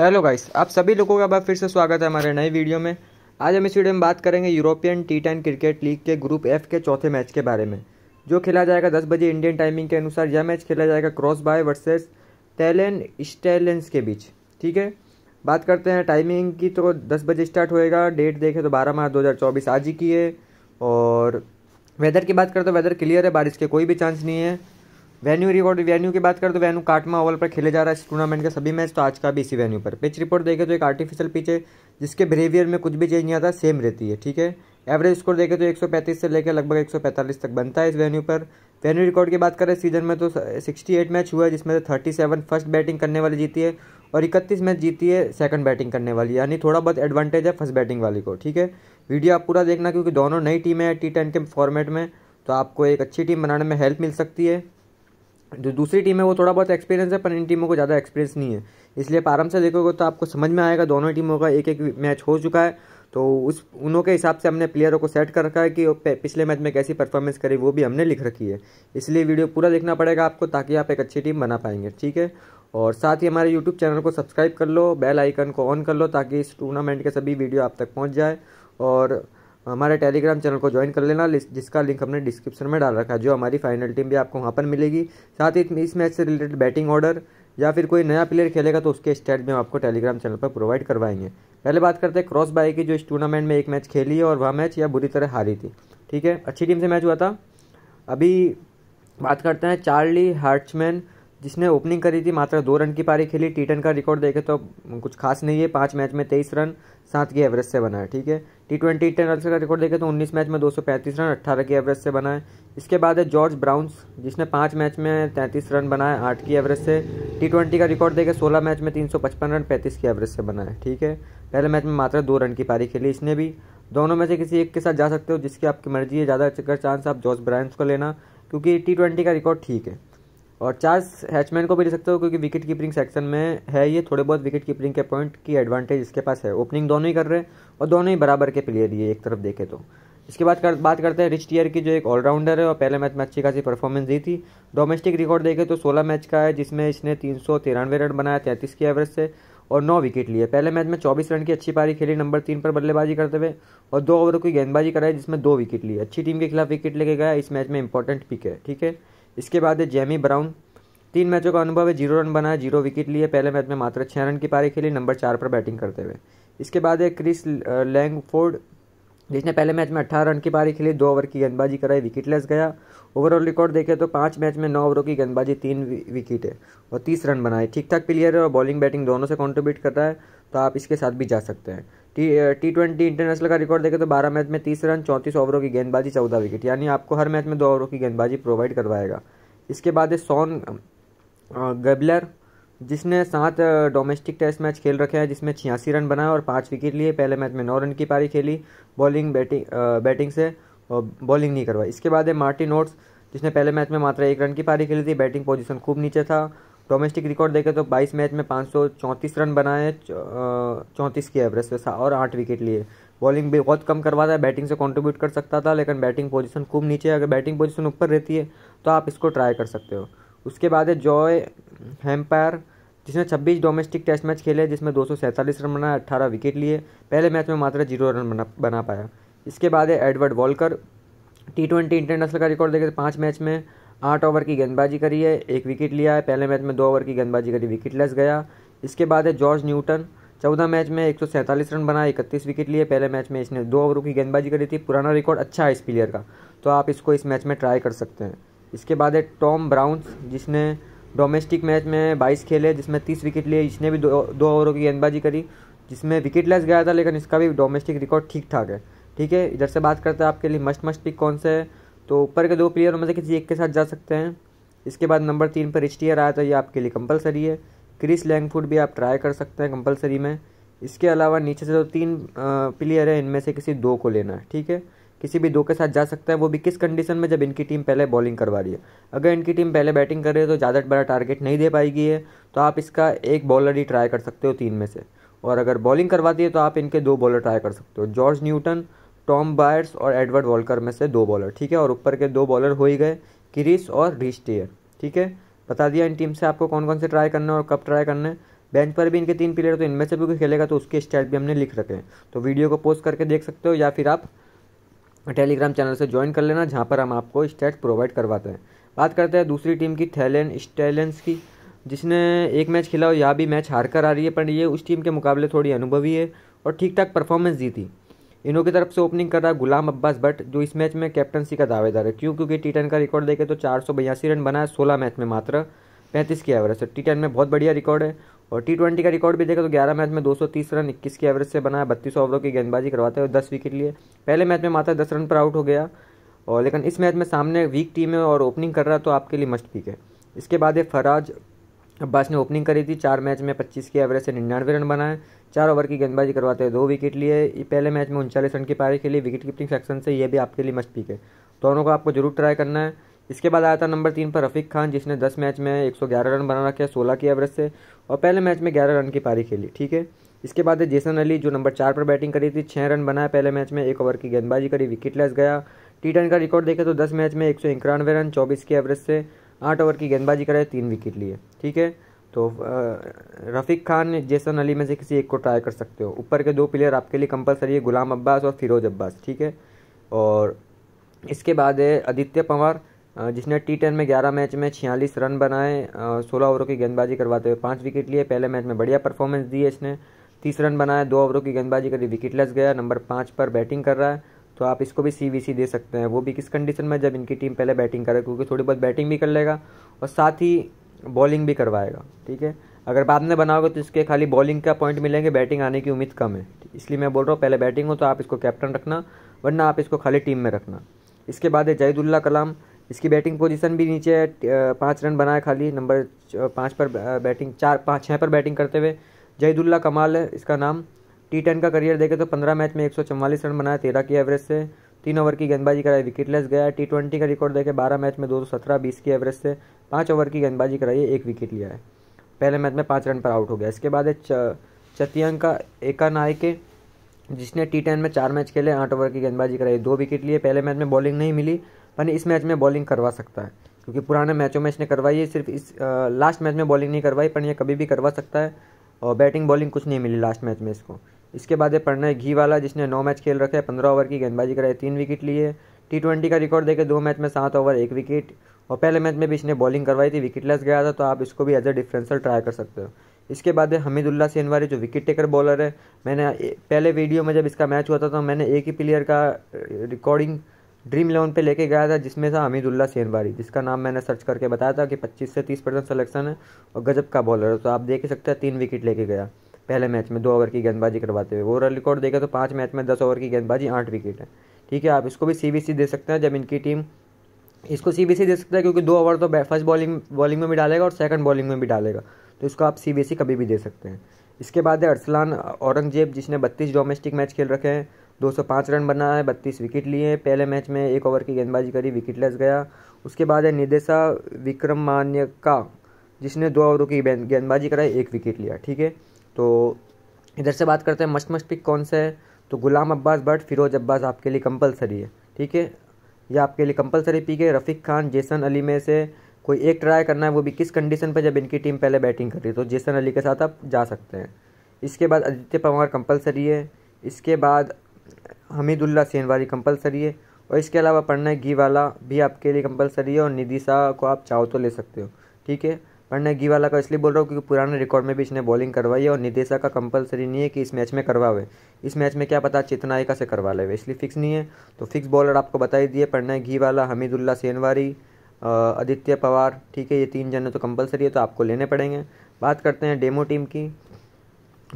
hello guys आप सभी लोगों का बार फिर से स्वागत है हमारे नए वीडियो में आज हम इस वीडियो में बात करेंगे European T ten cricket league के ग्रुप एफ के चौथे मैच के बारे में जो खेला जाएगा 10 बजे इंडियन टाइमिंग के अनुसार यह मैच खेला जाएगा क्रॉस बाय वर्सेस टेलन स्टेलेंस के बीच ठीक है बात करते हैं टाइमिंग की तो दस बजे स्टार्ट होएगा डेट देखें तो बारह मार्च दो आज ही की है और वेदर की बात करें तो वेदर क्लियर है बारिश के कोई भी चांस नहीं है वेन्यू रिकॉर्ड वेन्यू की बात करें तो वेन्यू काटमा ओवल पर खेले जा रहा है इस टूर्नामेंट के सभी मैच तो आज का भी इसी वेन्यू पर पिच रिपोर्ट देखें तो एक आर्टिफिशियल पिच है जिसके बिहेवियर में कुछ भी चेंज नहीं आता सेम रहती है ठीक है एवरेज स्कोर देखें तो 135 से लेकर लगभग 145 तक बनता है इस वेन्यू पर वेन्यू रिकॉर्ड की बात करें सीजन में तो 68 मैच हुआ है जिसमें से 37 फर्स्ट बैटिंग करने वाली जीती है और इकतीस मैच जीती है सेकंड बैटिंग करने वाली यानी थोड़ा बहुत एडवांटेज है फर्स्ट बैटिंग वाली को ठीक है वीडियो आप पूरा देखना क्योंकि दोनों नई टीमें हैं टी के फॉर्मेट में तो आपको एक अच्छी टीम बनाने में हेल्प मिल सकती है जो दूसरी टीम है वो थोड़ा बहुत एक्सपीरियंस है पर इन टीमों को ज़्यादा एक्सपीरियंस नहीं है इसलिए आराम से देखोगे तो आपको समझ में आएगा दोनों टीमों का एक एक मैच हो चुका है तो उस उनों के हिसाब से हमने प्लेयरों को सेट कर रखा है कि पिछले मैच में कैसी परफॉर्मेंस करी वो भी हमने लिख रखी है इसलिए वीडियो पूरा देखना पड़ेगा आपको ताकि आप एक अच्छी टीम बना पाएंगे ठीक है और साथ ही हमारे यूट्यूब चैनल को सब्सक्राइब कर लो बेल आइकन को ऑन कर लो ताकि इस टूर्नामेंट के सभी वीडियो आप तक पहुँच जाए और हमारे टेलीग्राम चैनल को ज्वाइन कर लेना जिसका लिंक हमने डिस्क्रिप्शन में डाल रखा है जो हमारी फाइनल टीम भी आपको वहाँ पर मिलेगी साथ ही इस मैच से रिलेटेड बैटिंग ऑर्डर या फिर कोई नया प्लेयर खेलेगा तो उसके स्टेट भी हम आपको टेलीग्राम चैनल पर प्रोवाइड करवाएंगे पहले बात करते हैं क्रॉस बाई की जो इस टूर्नामेंट में एक मैच खेली है और वह मैच या बुरी तरह हारी थी ठीक है अच्छी टीम से मैच हुआ था अभी बात करते हैं चार्ली हार्ट्समैन जिसने ओपनिंग करी थी मात्र दो रन की पारी खेली टी का रिकॉर्ड देखे तो कुछ खास नहीं है पाँच मैच में तेईस रन सात की एवरेज से बना है ठीक है टी ट्वेंटी इंटरनेशनल का रिकॉर्ड देखें तो 19 मैच में 235 रन 18 की एवरेज से बनाए इसके बाद है जॉर्ज ब्राउन्स जिसने पाँच मैच में 33 रन बनाए 8 की एवरेज से टी ट्वेंटी का रिकॉर्ड देखें 16 मैच में 355 रन 35 की एवरेज से बनाए ठीक है पहले मैच में मात्र दो रन की पारी खेली इसने भी दोनों में से किसी एक के साथ जा सकते हो जिसकी आपकी मर्जी है ज़्यादा चक्कर अच्छा चांस आप जॉर्ज ब्राउन्स को लेना क्योंकि टी ट्वेंटी का रिकॉर्ड ठीक है और चार्ल्स हैचमैन को भी ले सकते हो क्योंकि विकेट कीपिंग सेक्शन में है ये थोड़े बहुत विकेट कीपिंग के पॉइंट की एडवांटेज इसके पास है ओपनिंग दोनों ही कर रहे हैं और दोनों ही बराबर के प्लेयर ये एक तरफ देखे तो इसके बाद कर, बात करते हैं रिच टीयर की जो एक ऑलराउंडर है और पहले मैच में अच्छी खासी परफॉर्मेंस दी थी डोमेस्टिक रिकॉर्ड देखे तो सोलह मैच का है जिसमें इसने तीन सौ तिरानवे रन बनाया तैंतीस की एवरेज से और नौ विकेट लिए पहले मैच में चौबीस रन की अच्छी पारी खेली नंबर तीन पर बल्लेबाजी करते हुए और दो ओवर की गेंदबाजी कराई जिसमें दो विकेट लिए अच्छी टीम के खिलाफ विकेट लेके गया इस मैच में इंपॉर्टेंट पिक है ठीक है इसके बाद है जेमी ब्राउन तीन मैचों का अनुभव है जीरो रन बनाया जीरो विकेट लिए पहले मैच में मात्र छः रन की पारी खेली नंबर चार पर बैटिंग करते हुए इसके बाद है क्रिस लैंगफोर्ड जिसने पहले मैच में अट्ठारह रन की पारी खेली दो ओवर की गेंदबाजी कराई विकेटलेस गया ओवरऑल रिकॉर्ड देखें तो पाँच मैच में नौ ओवरों की गेंदबाजी तीन विकेट है और तीस रन बनाए ठीक ठाक प्लेयर है और बॉलिंग बैटिंग दोनों से कॉन्ट्रीब्यूट करता है तो आप इसके साथ भी जा सकते हैं टी ट्वेंटी इंटरनेशनल का रिकॉर्ड देखें तो बारह मैच में तीस रन चौंतीस ओवरों की गेंदबाजी चौदह विकेट यानी आपको हर मैच में दो ओवरों की गेंदबाजी प्रोवाइड करवाएगा इसके बाद है सॉन गबलर जिसने सात डोमेस्टिक टेस्ट मैच खेल रखे हैं जिसमें छियासी रन बनाए और पाँच विकेट लिए पहले मैच में नौ रन की पारी खेली बॉलिंग बैटिंग बैटिंग से और बॉलिंग नहीं करवाई इसके बाद है मार्टिन ओट्स जिसने पहले मैच में मात्र एक रन की पारी खेली थी बैटिंग पोजीशन खूब नीचे था डोमेस्टिक रिकॉर्ड देखें तो 22 मैच में पाँच रन बनाए चौंतीस की एवरेज सा और आठ विकेट लिए बॉलिंग भी बहुत कम करवाता है बैटिंग से कंट्रीब्यूट कर सकता था लेकिन बैटिंग पोजीशन खूब नीचे है अगर बैटिंग पोजीशन ऊपर रहती है तो आप इसको ट्राई कर सकते हो उसके बाद है जॉय हेम्पायर जिसने 26 डोमेस्टिक टेस्ट मैच खेले जिसमें दो रन बनाए अट्ठारह विकेट लिए पहले मैच में मात्र जीरो रन बना बना पाया इसके बाद है Edward Walker T twenty international का रिकॉर्ड देखे तो पाँच मैच में आठ ओवर की गेंदबाजी करी है एक विकेट लिया है पहले मैच में दो ओवर की गेंदबाजी करी लेस गया इसके बाद है जॉर्ज न्यूटन चौदह मैच में एक रन बनाए इकतीस विकेट लिए पहले मैच में इसने दो ओवरों की गेंदबाजी करी थी पुराना रिकॉर्ड अच्छा है इस प्लेयर का तो आप इसको इस मैच में ट्राई कर सकते हैं इसके बाद है टॉम ब्राउन्स जिसने डोमेस्टिक मैच में 22 खेले जिसमें 30 विकेट लिए इसने भी दो दो ओवरों की गेंदबाजी करी जिसमें विकेट लेस गया था लेकिन इसका भी डोमेस्टिक रिकॉर्ड ठीक ठाक है ठीक है इधर से बात करते हैं आपके लिए मस्ट मस्ट पिक कौन से है तो ऊपर के दो प्लेयर में से किसी एक के साथ जा सकते हैं इसके बाद नंबर तीन पर टीयर आया तो ये आपके लिए कंपलसरी है क्रिस लैंगफुड भी आप ट्राई कर सकते हैं कंपलसरी में इसके अलावा नीचे से जो तो तीन प्लेयर हैं इनमें से किसी दो को लेना है ठीक है किसी भी दो के साथ जा सकता है वो भी किस कंडीशन में जब इनकी टीम पहले बॉलिंग करवा रही है अगर इनकी टीम पहले बैटिंग कर रही है तो ज़्यादा बड़ा टारगेट नहीं दे पाएगी है तो आप इसका एक बॉलर ही ट्राई कर सकते हो तीन में से और अगर बॉलिंग करवाती है तो आप इनके दो बॉलर ट्राई कर सकते हो जॉर्ज न्यूटन टॉम बायर्स और एडवर्ड वॉलकर में से दो बॉलर ठीक है और ऊपर के दो बॉलर हो ही गए क्रिस और रिस्टियर ठीक है बता दिया इन टीम से आपको कौन कौन से ट्राई करना है और कब ट्राई करना है बेंच पर भी इनके तीन प्लेयर तो इनमें से भी कोई खेलेगा तो उसके स्टैट भी हमने लिख रखे हैं तो वीडियो को पोस्ट करके देख सकते हो या फिर आप टेलीग्राम चैनल से ज्वाइन कर लेना जहाँ पर हम आपको स्टैट प्रोवाइड करवाते हैं बात करते हैं दूसरी टीम की थैलेन स्टेलेंस की जिसने एक मैच खेला और यह भी मैच हार कर आ रही है पर ये उस टीम के मुकाबले थोड़ी अनुभवी है और ठीक ठाक परफॉर्मेंस दी थी इन्हों की तरफ से ओपनिंग कर रहा है गुलाम अब्बास भट्ट जो इस मैच में कैप्टनसी का दावेदार है क्यों क्योंकि टी का रिकॉर्ड देखें तो चार रन बना है सोलह मैच में मात्र पैंतीस की एवरेज है टी में बहुत बढ़िया रिकॉर्ड है और टी ट्वेंटी का रिकॉर्ड भी देखा तो ग्यारह मैच में तीस रन इक्कीस की एवरेज से बना है बत्तीस ओवरों की गेंदबाजी करवाते हैं और विकेट लिए पहले मैच में मात्र दस रन पर आउट हो गया और लेकिन इस मैच में सामने वीक टीम है और ओपनिंग कर रहा है तो आपके लिए मस्ट पिक है इसके बाद है फराज अब्बास ने ओपनिंग करी थी चार मैच में पच्चीस की एवरेज से निन्यानवे रन बनाए चार ओवर की गेंदबाजी करवाते हुए दो विकेट लिए पहले मैच में उनचालीस रन की पारी खेली विकेट कीपिंग सेक्शन से ये भी आपके लिए मस्ट पीक है दोनों को आपको जरूर ट्राई करना है इसके बाद आया था नंबर तीन पर रफीक खान जिसने 10 मैच में 111 रन बना रखे सोलह की एवरेज से और पहले मैच में 11 रन की पारी खेली ठीक है इसके बाद है जेसन अली जो नंबर चार पर बैटिंग करी थी छः रन बनाया पहले मैच में एक ओवर की गेंदबाजी करी विकेट लेस गया टी का रिकॉर्ड देखें तो दस मैच में एक रन चौबीस की एवरेज से आठ ओवर की गेंदबाजी कराए तीन विकेट लिए ठीक है तो रफ़ीक खान जैसन अली में से किसी एक को ट्राई कर सकते हो ऊपर के दो प्लेयर आपके लिए कंपलसरी है गुलाम अब्बास और फिरोज अब्बास ठीक है और इसके बाद है आदित्य पंवार जिसने टी टेन में ग्यारह मैच में छियालीस रन बनाए सोलह ओवरों की गेंदबाजी करवाते हुए पाँच विकेट लिए पहले मैच में बढ़िया परफॉर्मेंस दी है इसने तीस रन बनाए दो ओवरों की गेंदबाजी करी विकेट लस गया नंबर पाँच पर बैटिंग कर रहा है तो आप इसको भी सी दे सकते हैं वो भी किस कंडीशन में जब इनकी टीम पहले बैटिंग करे क्योंकि थोड़ी बहुत बैटिंग भी कर लेगा और साथ ही बॉलिंग भी करवाएगा ठीक है अगर बाद में बनाओगे तो इसके खाली बॉलिंग का पॉइंट मिलेंगे बैटिंग आने की उम्मीद कम है इसलिए मैं बोल रहा हूँ पहले बैटिंग हो तो आप इसको कैप्टन रखना वरना आप इसको खाली टीम में रखना इसके बाद है जहीदुल्ला कलाम इसकी बैटिंग पोजीशन भी नीचे है पाँच रन बनाए खाली नंबर पाँच पर बैटिंग चार पाँच छः पर बैटिंग करते हुए जहीदुल्ला कमाल है इसका नाम टी टेन का करियर देखें तो पंद्रह मैच में एक सौ रन बनाए तेरह की एवरेज से तीन ओवर की गेंदबाजी कराई विकेटलेस गया टी ट्वेंटी का रिकॉर्ड देखें बारह मैच में दो सौ सत्रह बीस की एवरेज से पाँच ओवर की गेंदबाजी कराई एक विकेट लिया है पहले मैच में पाँच रन पर आउट हो गया इसके बाद है चतियंग का एका नायके जिसने टी टेन में चार मैच खेले आठ ओवर की गेंदबाजी कराई दो विकेट लिए पहले मैच में बॉलिंग नहीं मिली पर इस मैच में बॉलिंग करवा सकता है क्योंकि पुराने मैचों में इसने करवाई है सिर्फ इस लास्ट मैच में बॉलिंग नहीं करवाई पर यह कभी भी करवा सकता है और बैटिंग बॉलिंग कुछ नहीं मिली लास्ट मैच में इसको इसके बाद है प्रणय घी वाला जिसने नौ मैच खेल रखे हैं पंद्रह ओवर की गेंदबाजी कराई तीन विकेट लिए टी ट्वेंटी का रिकॉर्ड देखे दो मैच में सात ओवर एक विकेट और पहले मैच में भी इसने बॉलिंग करवाई थी विकेट लेस गया था तो आप इसको भी एज अ डिफरेंसल ट्राई कर सकते हो इसके बाद है हमीदुल्ला सेनवारी जो विकेट टेकर बॉलर है मैंने पहले वीडियो में जब इसका मैच हुआ था तो मैंने एक ही प्लेयर का रिकॉर्डिंग ड्रीम इलेवन पे लेके गया था जिसमें था हमीदुल्ला सेनवारी जिसका नाम मैंने सर्च करके बताया था कि 25 से 30 परसेंट सलेक्शन है और गजब का बॉलर है तो आप देख ही सकते हैं तीन विकेट लेके गया पहले मैच में दो ओवर की गेंदबाजी करवाते हुए ओवरऑल रिकॉर्ड देखें तो पाँच मैच में दस ओवर की गेंदबाजी आठ विकेट है ठीक है आप इसको भी सी दे सकते हैं जब इनकी टीम इसको सी दे सकते हैं क्योंकि दो ओवर तो फर्स्ट बॉलिंग बॉलिंग में भी डालेगा और सेकंड बॉलिंग में भी डालेगा तो इसको आप सी कभी भी दे सकते हैं इसके बाद है अरसलान औरंगजेब जिसने बत्तीस डोमेस्टिक मैच खेल रखे हैं 205 रन बना है बत्तीस विकेट लिए हैं पहले मैच में एक ओवर की गेंदबाजी करी विकेटलेस गया उसके बाद है निदेशा विक्रम का जिसने दो ओवरों की गेंदबाजी कराई एक विकेट लिया ठीक है तो इधर से बात करते हैं मस्ट मस्ट पिक कौन से है तो गुलाम अब्बास बट फिरोज अब्बास आपके लिए कंपलसरी है ठीक है ये आपके लिए कंपलसरी पिक है रफ़ीक खान जेसन अली में से कोई एक ट्राई करना है वो भी किस कंडीशन पर जब इनकी टीम पहले बैटिंग कर रही है तो जेसन अली के साथ आप जा सकते हैं इसके बाद आदित्य पवार कंपलसरी है इसके बाद हमीदुल्ला सेनवारी कंपलसरी है और इसके अलावा पढ़ना घी वाला भी आपके लिए कंपलसरी है और निधि शाह को आप चाहो तो ले सकते हो ठीक है पर मैं गीवाला का इसलिए बोल रहा हूँ क्योंकि पुराने रिकॉर्ड में भी इसने बॉलिंग करवाई है और निदेशा का कंपलसरी नहीं है कि इस मैच में करवावे इस मैच में क्या पता चेतनायिका से करवा लेवे इसलिए फिक्स नहीं है तो फिक्स बॉलर आपको बता ही दिए प्रणय घीवाला हमीदुल्ला सेनवारी आदित्य पवार ठीक है ये तीन जने तो कंपलसरी है तो आपको लेने पड़ेंगे बात करते हैं डेमो टीम की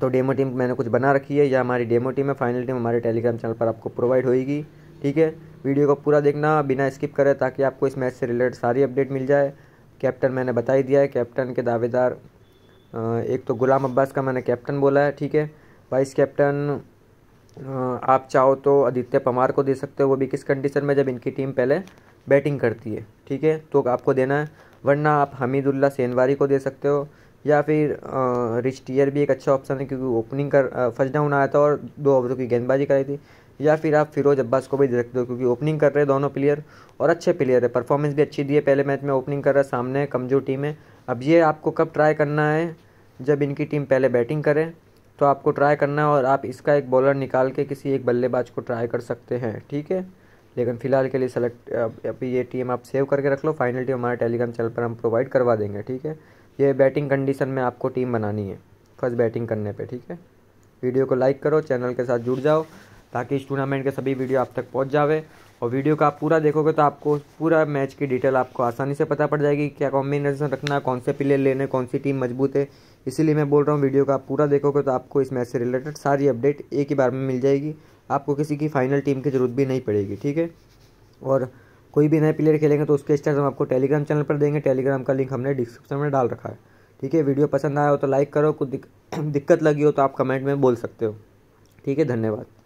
तो डेमो टीम मैंने कुछ बना रखी है या हमारी डेमो टीम है फाइनल टीम हमारे टेलीग्राम चैनल पर आपको प्रोवाइड होगी ठीक है वीडियो को पूरा देखना बिना स्किप करें ताकि आपको इस मैच से रिलेटेड सारी अपडेट मिल जाए कैप्टन मैंने बता ही दिया है कैप्टन के दावेदार एक तो गुलाम अब्बास का मैंने कैप्टन बोला है ठीक है वाइस कैप्टन आप चाहो तो आदित्य पमार को दे सकते हो वो भी किस कंडीशन में जब इनकी टीम पहले बैटिंग करती है ठीक है तो आपको देना है वरना आप हमीदुल्ला सेनवारी को दे सकते हो या फिर रिच टीयर भी एक अच्छा ऑप्शन है क्योंकि ओपनिंग कर फर्स्ट डाउन आया था और दो ओवरों तो की गेंदबाजी कराई थी या फिर आप फिरोज अब्बास को भी दे सकते हो क्योंकि ओपनिंग कर रहे हैं दोनों प्लेयर और अच्छे प्लेयर है परफॉर्मेंस भी अच्छी दी है पहले मैच में ओपनिंग कर रहा है सामने कमज़ोर टीम है अब ये आपको कब ट्राई करना है जब इनकी टीम पहले बैटिंग करे तो आपको ट्राई करना है और आप इसका एक बॉलर निकाल के किसी एक बल्लेबाज को ट्राई कर सकते हैं ठीक है लेकिन फ़िलहाल के लिए सेलेक्ट अभी ये टीम आप सेव करके रख लो फाइनल टीम हमारे टेलीग्राम चैनल पर हम प्रोवाइड करवा देंगे ठीक है ये बैटिंग कंडीशन में आपको टीम बनानी है फर्स्ट बैटिंग करने पे ठीक है वीडियो को लाइक करो चैनल के साथ जुड़ जाओ ताकि इस टूर्नामेंट के सभी वीडियो आप तक पहुंच जावे और वीडियो का आप पूरा देखोगे तो आपको पूरा मैच की डिटेल आपको आसानी से पता पड़ जाएगी क्या कॉम्बिनेशन रखना कौन से प्लेयर लेने कौन सी टीम मजबूत है इसीलिए मैं बोल रहा हूँ वीडियो का आप पूरा देखोगे तो आपको इस मैच से रिलेटेड सारी अपडेट एक ही बार में मिल जाएगी आपको किसी की फाइनल टीम की ज़रूरत भी नहीं पड़ेगी ठीक है और कोई भी नए प्लेयर खेलेंगे तो उसके स्टार्स हम आपको टेलीग्राम चैनल पर देंगे टेलीग्राम का लिंक हमने डिस्क्रिप्शन में डाल रखा है ठीक है वीडियो पसंद आया हो तो लाइक करो कुछ दिक, दिक्कत लगी हो तो आप कमेंट में बोल सकते हो ठीक है धन्यवाद